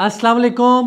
अस्सलाम वालेकुम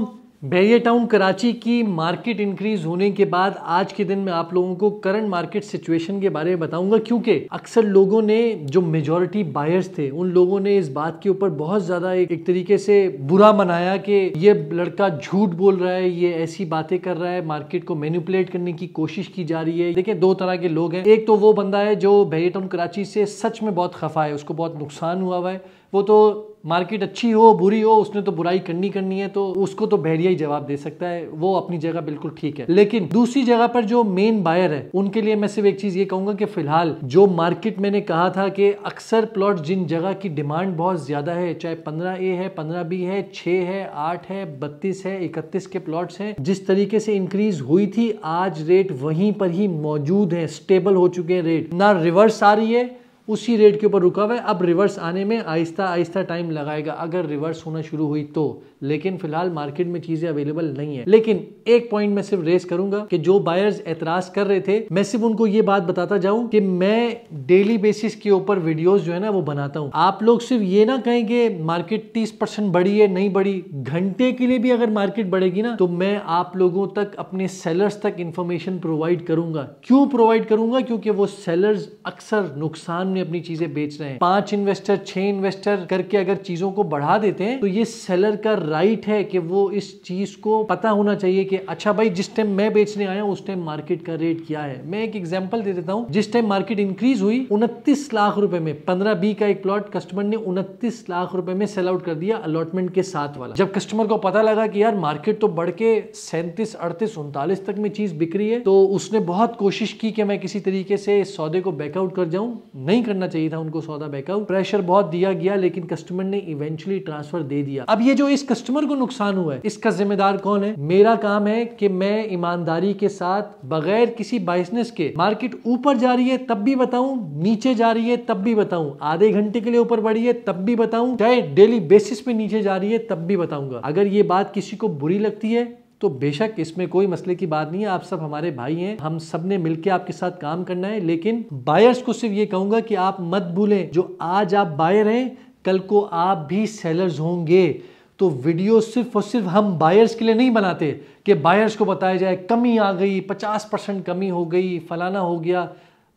बहरिया टाउन कराची की मार्केट इंक्रीज होने के बाद आज के दिन मैं आप लोगों को करंट मार्केट सिचुएशन के बारे में बताऊंगा क्योंकि अक्सर लोगों ने जो मेजॉरिटी बायर्स थे उन लोगों ने इस बात के ऊपर बहुत ज़्यादा एक, एक तरीके से बुरा मनाया कि ये लड़का झूठ बोल रहा है ये ऐसी बातें कर रहा है मार्केट को मैनिपुलेट करने की कोशिश की जा रही है देखिये दो तरह के लोग हैं एक तो वो बंदा है जो बैरिया टाउन कराची से सच में बहुत खफा है उसको बहुत नुकसान हुआ हुआ है वो तो मार्केट अच्छी हो बुरी हो उसने तो बुराई करनी करनी है तो उसको तो बहरिया ही जवाब दे सकता है वो अपनी जगह बिल्कुल ठीक है लेकिन दूसरी जगह पर जो मेन बायर है उनके लिए मैं सिर्फ एक चीज ये कहूंगा कि फिलहाल जो मार्केट मैंने कहा था कि अक्सर प्लॉट जिन जगह की डिमांड बहुत ज्यादा है चाहे पंद्रह ए है पंद्रह बी है छह है आठ है बत्तीस है इकतीस के प्लॉट है जिस तरीके से इंक्रीज हुई थी आज रेट वहीं पर ही मौजूद है स्टेबल हो चुके हैं रेट ना रिवर्स आ रही है उसी रेट के ऊपर रुका हुआ है अब रिवर्स आने में आहिस्ता आहिस्ता टाइम लगाएगा अगर रिवर्स होना शुरू हुई तो लेकिन फिलहाल मार्केट में चीजें अवेलेबल नहीं है लेकिन एक पॉइंट मैं सिर्फ रेस करूंगा कि जो बायर्स एतराज कर रहे थे मैं सिर्फ उनको ये बात बताता जाऊं कि मैं डेली बेसिस के ऊपर वीडियोज जो है ना वो बनाता हूं आप लोग सिर्फ ये ना कहें कि मार्केट तीस परसेंट बढ़ी है नहीं बढ़ी घंटे के लिए भी अगर मार्केट बढ़ेगी ना तो मैं आप लोगों तक अपने सेलर्स तक इंफॉर्मेशन प्रोवाइड करूंगा क्यों प्रोवाइड करूंगा क्योंकि वो सेलर्स अक्सर नुकसान सामने अपनी चीजें बेच रहे हैं पांच इन्वेस्टर छह इन्वेस्टर करके अगर चीजों को बढ़ा देते हैं तो ये सेलर का राइट है कि वो इस चीज को पता होना चाहिए कि अच्छा भाई जिस टाइम मैं बेचने आया उस टाइम मार्केट का रेट क्या है मैं एक एग्जाम्पल दे देता हूँ जिस टाइम मार्केट इंक्रीज हुई उनतीस लाख रुपए में पंद्रह बी का एक प्लॉट कस्टमर ने उनतीस लाख रुपए में सेल आउट कर दिया अलॉटमेंट के साथ वाला जब कस्टमर को पता लगा कि यार मार्केट तो बढ़ के सैंतीस अड़तीस उनतालीस तक में चीज बिक रही है तो उसने बहुत कोशिश की कि मैं किसी तरीके से इस सौदे को बैकआउट कर जाऊं नहीं नहीं करना चाहिए था उनको सौदा बैकआउट प्रेशर बहुत दिया गया लेकिन कस्टमर ने इवेंचुअली ट्रांसफर दे दिया अब ये जो इस कस्टमर को नुकसान हुआ है इसका जिम्मेदार कौन है मेरा काम है कि मैं ईमानदारी के साथ बगैर किसी बाइसनेस के मार्केट ऊपर जा रही है तब भी बताऊं नीचे जा रही है तब भी बताऊं आधे घंटे के लिए ऊपर बढ़ी है तब भी बताऊं चाहे डेली बेसिस पे नीचे जा रही है तब भी बताऊंगा अगर ये बात किसी को बुरी लगती है तो बेशक इसमें कोई मसले की बात नहीं है आप सब हमारे भाई हैं हम सब ने मिलकर आपके साथ काम करना है लेकिन बायर्स को सिर्फ ये कहूंगा कि आप मत भूलें जो आज आप बायर हैं कल को आप भी सेलर्स होंगे तो वीडियो सिर्फ और सिर्फ हम बायर्स के लिए नहीं बनाते कि बायर्स को बताया जाए कमी आ गई पचास परसेंट कमी हो गई फलाना हो गया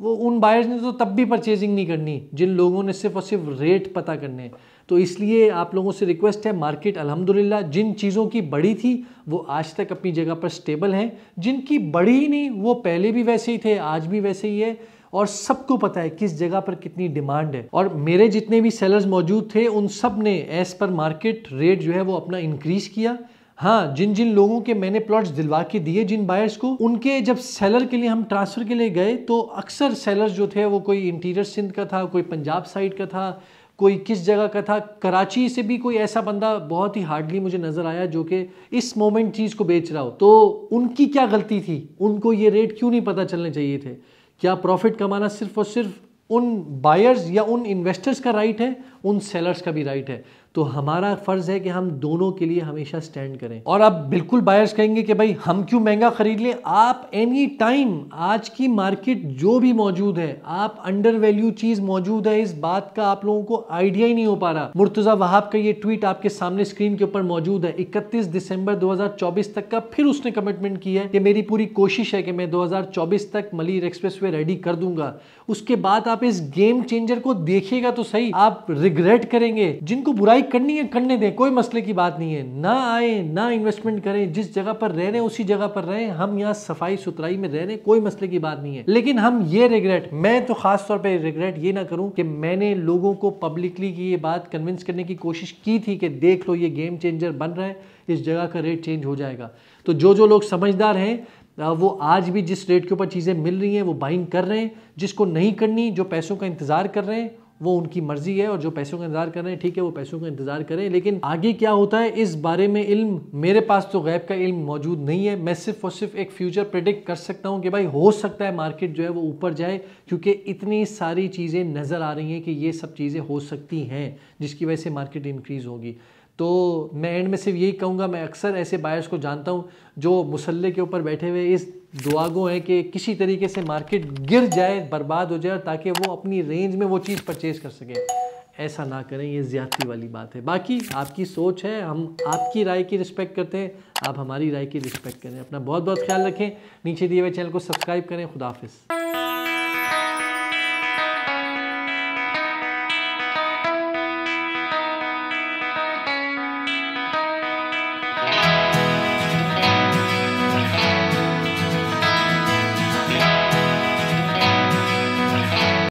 वो उन बायर्स ने तो तब भी परचेजिंग नहीं करनी जिन लोगों ने सिर्फ और सिर्फ रेट पता करने तो इसलिए आप लोगों से रिक्वेस्ट है मार्केट अल्हम्दुलिल्लाह जिन चीज़ों की बड़ी थी वो आज तक अपनी जगह पर स्टेबल हैं जिनकी बड़ी ही नहीं वो पहले भी वैसे ही थे आज भी वैसे ही है और सबको पता है किस जगह पर कितनी डिमांड है और मेरे जितने भी सेलर्स मौजूद थे उन सब ने एज़ पर मार्केट रेट जो है वो अपना इंक्रीज़ किया हाँ जिन जिन लोगों के मैंने प्लॉट्स दिलवा के दिए जिन बायर्स को उनके जब सेलर के लिए हम ट्रांसफ़र के लिए गए तो अक्सर सेलर जो थे वो कोई इंटीरियर सिंध का था कोई पंजाब साइड का था कोई किस जगह का था कराची से भी कोई ऐसा बंदा बहुत ही हार्डली मुझे नज़र आया जो कि इस मोमेंट चीज़ को बेच रहा हो तो उनकी क्या गलती थी उनको ये रेट क्यों नहीं पता चलने चाहिए थे क्या प्रॉफिट कमाना सिर्फ और सिर्फ उन बायर्स या उन इन्वेस्टर्स का राइट है उन सेलर्स का भी राइट है तो हमारा फ़र्ज़ है कि हम दोनों के लिए हमेशा स्टैंड करें और आप बिल्कुल बायर्स कहेंगे कि भाई हम क्यों महंगा ख़रीद लें आप एनी टाइम आज की मार्केट जो भी मौजूद है आप अंडर वैल्यू चीज़ मौजूद है इस बात का आप लोगों को आइडिया ही नहीं हो पा रहा मुर्तज़ा वहाब का ये ट्वीट आपके सामने स्क्रीन के ऊपर मौजूद है इकतीस दिसंबर दो तक का फिर उसने कमिटमेंट की है कि मेरी पूरी कोशिश है कि मैं दो तक मलिर एक्सप्रेस रेडी कर दूंगा उसके बाद आप इस गेम चेंजर को देखिएगा तो सही आप रिग्रेट करेंगे जिनको बुराई करनी है करने दें कोई मसले की बात नहीं है ना आए ना इन्वेस्टमेंट करें जिस जगह पर रह रहे हैं उसी जगह पर रहें हम यहाँ सफाई सुथराई में रह रहे हैं कोई मसले की बात नहीं है लेकिन हम ये रिग्रेट मैं तो खास तौर पर रिग्रेट ये ना करूं कि मैंने लोगों को पब्लिकली ये बात कन्विंस करने की कोशिश की थी कि देख लो ये गेम चेंजर बन रहा है इस जगह का रेट चेंज हो जाएगा तो जो जो लोग समझदार हैं वो आज भी जिस रेट के ऊपर चीज़ें मिल रही हैं वो बाइंग कर रहे हैं जिसको नहीं करनी जो पैसों का इंतज़ार कर रहे हैं वो उनकी मर्जी है और जो पैसों का इंतजार कर रहे हैं ठीक है वो पैसों का इंतजार करें लेकिन आगे क्या होता है इस बारे में इल्म मेरे पास तो गैब का इल्म मौजूद नहीं है मैं सिर्फ और सिर्फ एक फ्यूचर प्रिडिक्ट कर सकता हूँ कि भाई हो सकता है मार्केट जो है वो ऊपर जाए क्योंकि इतनी सारी चीज़ें नज़र आ रही हैं कि ये सब चीज़ें हो सकती हैं जिसकी वजह से मार्केट इंक्रीज़ होगी तो मैं एंड में सिर्फ यही कहूँगा मैं अक्सर ऐसे बायर्स को जानता हूँ जो मुसल्ले के ऊपर बैठे हुए इस दुआगो हैं कि किसी तरीके से मार्केट गिर जाए बर्बाद हो जाए ताकि वो अपनी रेंज में वो चीज़ परचेज़ कर सकें ऐसा ना करें ये ज़्यादती वाली बात है बाकी आपकी सोच है हम आपकी राय की रिस्पेक्ट करते हैं आप हमारी राय की रिस्पेक्ट करें अपना बहुत बहुत ख्याल रखें नीचे दिए हुए चैनल को सब्सक्राइब करें खुदाफिज़